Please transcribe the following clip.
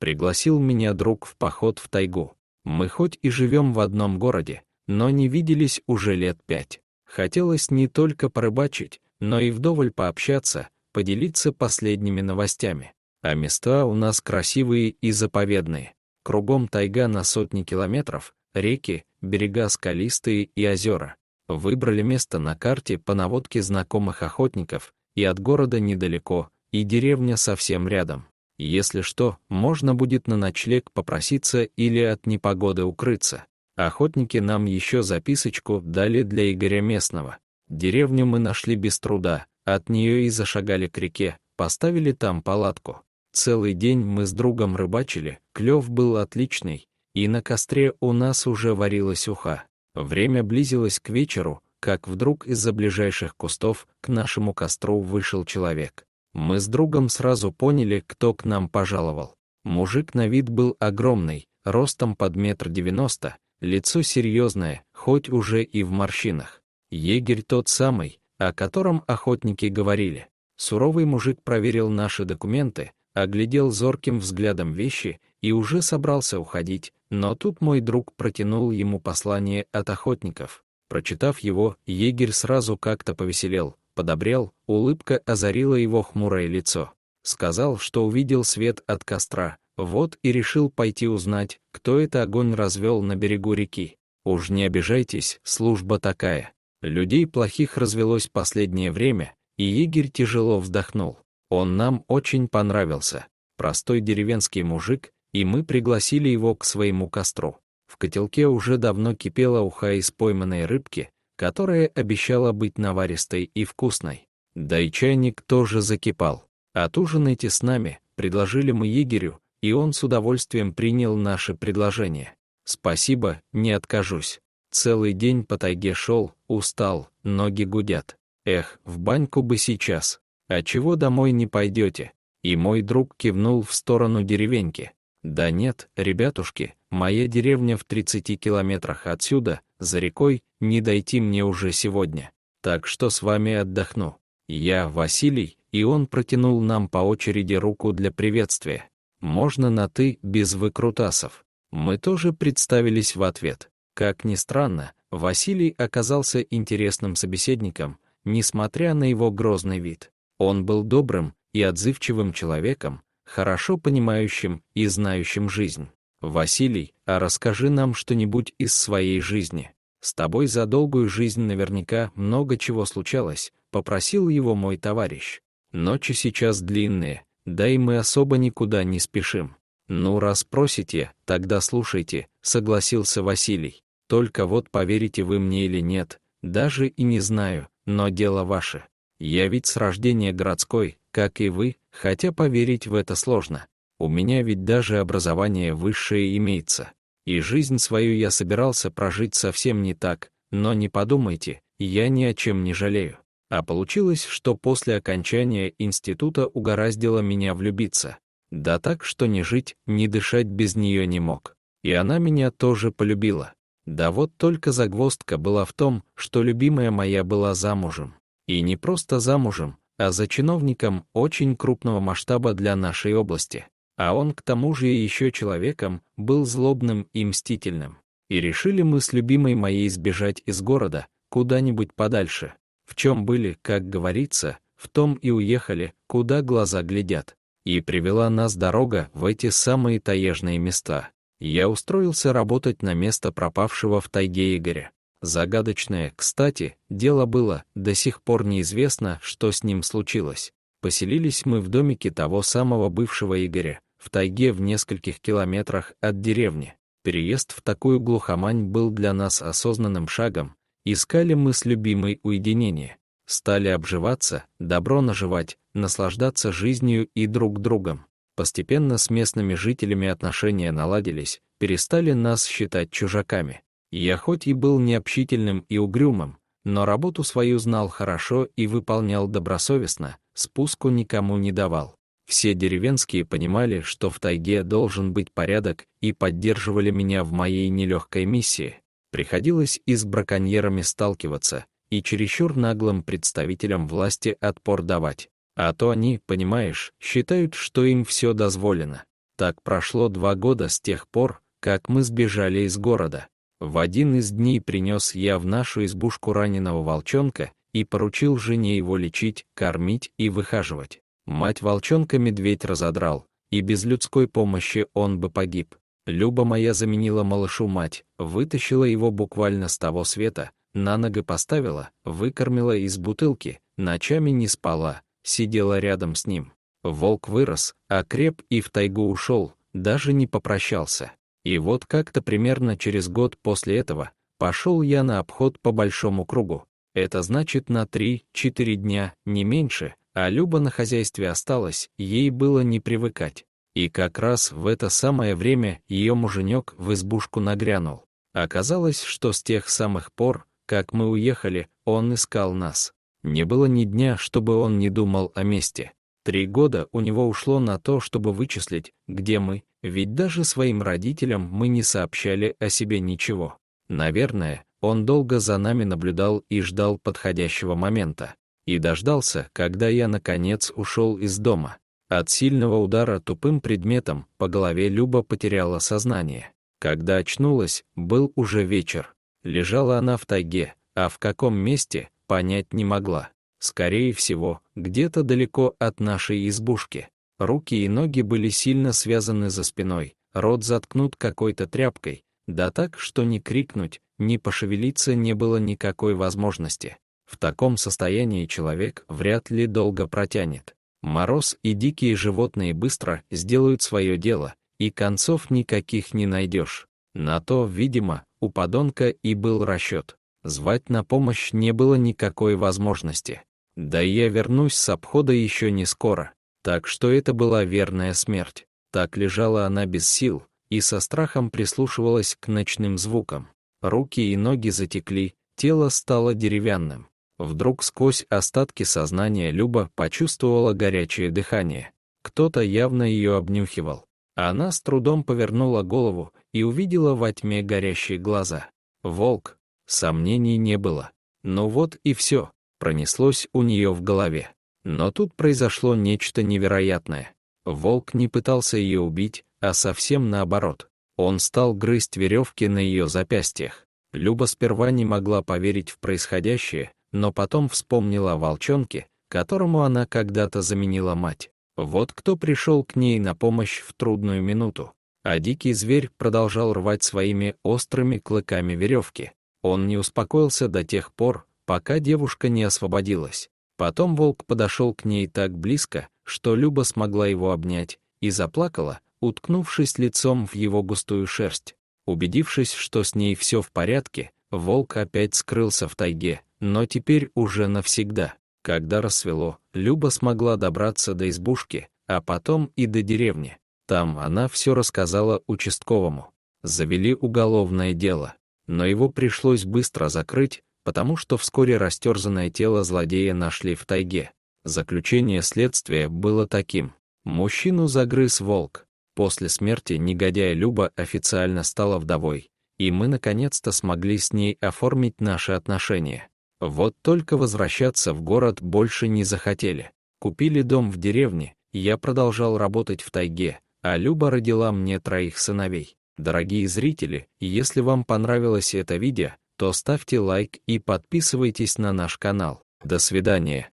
Пригласил меня друг в поход в тайгу. Мы хоть и живем в одном городе, но не виделись уже лет пять. Хотелось не только порыбачить, но и вдоволь пообщаться, поделиться последними новостями. А места у нас красивые и заповедные. Кругом тайга на сотни километров, реки, берега скалистые и озера. Выбрали место на карте по наводке знакомых охотников, и от города недалеко, и деревня совсем рядом. Если что, можно будет на ночлег попроситься или от непогоды укрыться. Охотники нам еще записочку дали для Игоря Местного. Деревню мы нашли без труда, от нее и зашагали к реке, поставили там палатку. Целый день мы с другом рыбачили, клев был отличный, и на костре у нас уже варилась уха. Время близилось к вечеру, как вдруг из-за ближайших кустов к нашему костру вышел человек. Мы с другом сразу поняли, кто к нам пожаловал. Мужик на вид был огромный, ростом под метр девяносто, лицо серьезное, хоть уже и в морщинах. Егерь тот самый, о котором охотники говорили. Суровый мужик проверил наши документы, оглядел зорким взглядом вещи и уже собрался уходить, но тут мой друг протянул ему послание от охотников. Прочитав его, егерь сразу как-то повеселел, подобрел, улыбка озарила его хмурое лицо. Сказал, что увидел свет от костра, вот и решил пойти узнать, кто это огонь развел на берегу реки. Уж не обижайтесь, служба такая. Людей плохих развелось последнее время, и егерь тяжело вздохнул. Он нам очень понравился. Простой деревенский мужик, и мы пригласили его к своему костру. В котелке уже давно кипела уха из пойманной рыбки, которая обещала быть наваристой и вкусной. Да и чайник тоже закипал. «Отужинайте с нами», — предложили мы егерю, и он с удовольствием принял наше предложение. «Спасибо, не откажусь». Целый день по тайге шел, устал, ноги гудят. Эх, в баньку бы сейчас. А чего домой не пойдете? И мой друг кивнул в сторону деревеньки. Да нет, ребятушки, моя деревня в 30 километрах отсюда, за рекой, не дойти мне уже сегодня. Так что с вами отдохну. Я Василий, и он протянул нам по очереди руку для приветствия. Можно на «ты» без выкрутасов. Мы тоже представились в ответ. Как ни странно, Василий оказался интересным собеседником, несмотря на его грозный вид. Он был добрым и отзывчивым человеком, хорошо понимающим и знающим жизнь. Василий, а расскажи нам что-нибудь из своей жизни. С тобой за долгую жизнь наверняка много чего случалось, попросил его мой товарищ. Ночи сейчас длинные, да и мы особо никуда не спешим. Ну, раз просите, тогда слушайте, согласился Василий. Только вот поверите вы мне или нет, даже и не знаю, но дело ваше. Я ведь с рождения городской, как и вы, хотя поверить в это сложно. У меня ведь даже образование высшее имеется. И жизнь свою я собирался прожить совсем не так, но не подумайте, я ни о чем не жалею. А получилось, что после окончания института угораздило меня влюбиться. Да так, что не жить, не дышать без нее не мог. И она меня тоже полюбила. Да вот только загвоздка была в том, что любимая моя была замужем. И не просто замужем, а за чиновником очень крупного масштаба для нашей области а он к тому же еще человеком, был злобным и мстительным. И решили мы с любимой моей сбежать из города, куда-нибудь подальше. В чем были, как говорится, в том и уехали, куда глаза глядят. И привела нас дорога в эти самые таежные места. Я устроился работать на место пропавшего в тайге Игоря. Загадочное, кстати, дело было, до сих пор неизвестно, что с ним случилось. Поселились мы в домике того самого бывшего Игоря, в тайге в нескольких километрах от деревни. Переезд в такую глухомань был для нас осознанным шагом. Искали мы с любимой уединение. Стали обживаться, добро наживать, наслаждаться жизнью и друг другом. Постепенно с местными жителями отношения наладились, перестали нас считать чужаками. Я хоть и был необщительным и угрюмым, но работу свою знал хорошо и выполнял добросовестно, спуску никому не давал. Все деревенские понимали, что в тайге должен быть порядок, и поддерживали меня в моей нелегкой миссии. Приходилось и с браконьерами сталкиваться, и чересчур наглым представителям власти отпор давать. А то они, понимаешь, считают, что им все дозволено. Так прошло два года с тех пор, как мы сбежали из города. В один из дней принес я в нашу избушку раненого волчонка и поручил жене его лечить, кормить и выхаживать. Мать волчонка медведь разодрал, и без людской помощи он бы погиб. Люба моя заменила малышу мать, вытащила его буквально с того света, на ноги поставила, выкормила из бутылки, ночами не спала, сидела рядом с ним. Волк вырос, окреп и в тайгу ушел, даже не попрощался. И вот как-то примерно через год после этого пошел я на обход по большому кругу. Это значит на 3-4 дня, не меньше, а Люба на хозяйстве осталась, ей было не привыкать. И как раз в это самое время ее муженек в избушку нагрянул. Оказалось, что с тех самых пор, как мы уехали, он искал нас. Не было ни дня, чтобы он не думал о месте. Три года у него ушло на то, чтобы вычислить, где мы, ведь даже своим родителям мы не сообщали о себе ничего. Наверное, он долго за нами наблюдал и ждал подходящего момента и дождался, когда я, наконец, ушел из дома. От сильного удара тупым предметом по голове Люба потеряла сознание. Когда очнулась, был уже вечер. Лежала она в тайге, а в каком месте, понять не могла. Скорее всего, где-то далеко от нашей избушки. Руки и ноги были сильно связаны за спиной, рот заткнут какой-то тряпкой, да так, что ни крикнуть, ни пошевелиться не было никакой возможности. В таком состоянии человек вряд ли долго протянет. Мороз и дикие животные быстро сделают свое дело, и концов никаких не найдешь. На то, видимо, у подонка и был расчет. Звать на помощь не было никакой возможности. Да я вернусь с обхода еще не скоро. Так что это была верная смерть. Так лежала она без сил и со страхом прислушивалась к ночным звукам. Руки и ноги затекли, тело стало деревянным. Вдруг сквозь остатки сознания Люба почувствовала горячее дыхание. Кто-то явно ее обнюхивал. Она с трудом повернула голову и увидела во тьме горящие глаза. Волк. Сомнений не было. Ну вот и все, пронеслось у нее в голове. Но тут произошло нечто невероятное. Волк не пытался ее убить, а совсем наоборот. Он стал грызть веревки на ее запястьях. Люба сперва не могла поверить в происходящее, но потом вспомнила о волчонке, которому она когда-то заменила мать. Вот кто пришел к ней на помощь в трудную минуту. А дикий зверь продолжал рвать своими острыми клыками веревки. Он не успокоился до тех пор, пока девушка не освободилась. Потом волк подошел к ней так близко, что Люба смогла его обнять, и заплакала, уткнувшись лицом в его густую шерсть. Убедившись, что с ней все в порядке, волк опять скрылся в тайге, но теперь уже навсегда. Когда рассвело, Люба смогла добраться до избушки, а потом и до деревни. Там она все рассказала участковому. Завели уголовное дело, но его пришлось быстро закрыть, потому что вскоре растерзанное тело злодея нашли в тайге. Заключение следствия было таким. Мужчину загрыз волк. После смерти негодяя Люба официально стала вдовой, и мы наконец-то смогли с ней оформить наши отношения. Вот только возвращаться в город больше не захотели. Купили дом в деревне, я продолжал работать в тайге, а Люба родила мне троих сыновей. Дорогие зрители, если вам понравилось это видео, то ставьте лайк и подписывайтесь на наш канал. До свидания.